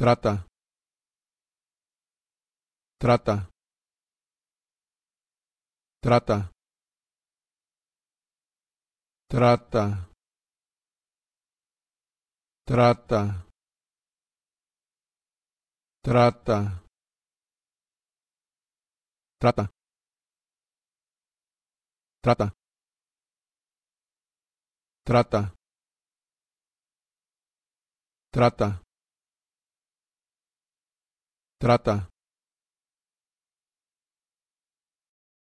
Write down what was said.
Trata. Trata. Trata. Trata. Trata. Trata. Trata. Trata. Trata. Trata. Trata